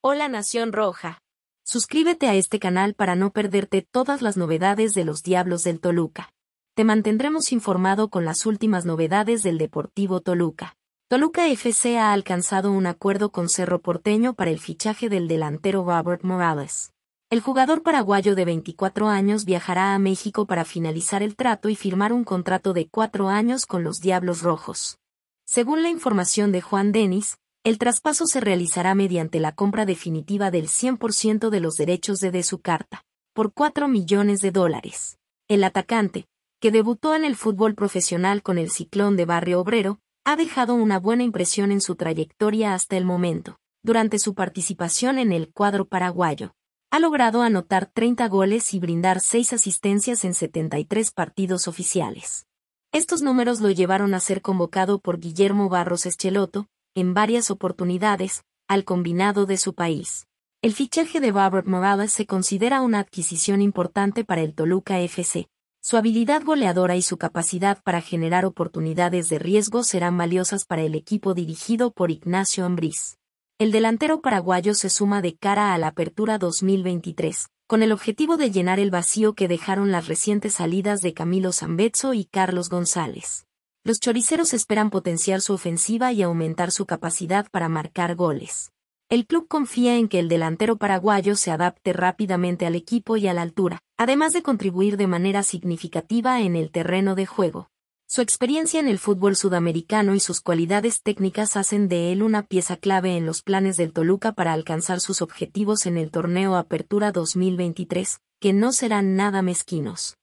Hola Nación Roja. Suscríbete a este canal para no perderte todas las novedades de los Diablos del Toluca. Te mantendremos informado con las últimas novedades del Deportivo Toluca. Toluca FC ha alcanzado un acuerdo con Cerro Porteño para el fichaje del delantero Robert Morales. El jugador paraguayo de 24 años viajará a México para finalizar el trato y firmar un contrato de cuatro años con los Diablos Rojos. Según la información de Juan Denis, el traspaso se realizará mediante la compra definitiva del 100% de los derechos de De su carta, por 4 millones de dólares. El atacante, que debutó en el fútbol profesional con el Ciclón de Barrio Obrero, ha dejado una buena impresión en su trayectoria hasta el momento, durante su participación en el cuadro paraguayo. Ha logrado anotar 30 goles y brindar 6 asistencias en 73 partidos oficiales. Estos números lo llevaron a ser convocado por Guillermo Barros Escheloto, en varias oportunidades, al combinado de su país. El fichaje de Robert Morales se considera una adquisición importante para el Toluca FC. Su habilidad goleadora y su capacidad para generar oportunidades de riesgo serán valiosas para el equipo dirigido por Ignacio Ambriz. El delantero paraguayo se suma de cara a la apertura 2023, con el objetivo de llenar el vacío que dejaron las recientes salidas de Camilo Zambezzo y Carlos González. Los choriceros esperan potenciar su ofensiva y aumentar su capacidad para marcar goles. El club confía en que el delantero paraguayo se adapte rápidamente al equipo y a la altura, además de contribuir de manera significativa en el terreno de juego. Su experiencia en el fútbol sudamericano y sus cualidades técnicas hacen de él una pieza clave en los planes del Toluca para alcanzar sus objetivos en el torneo Apertura 2023, que no serán nada mezquinos.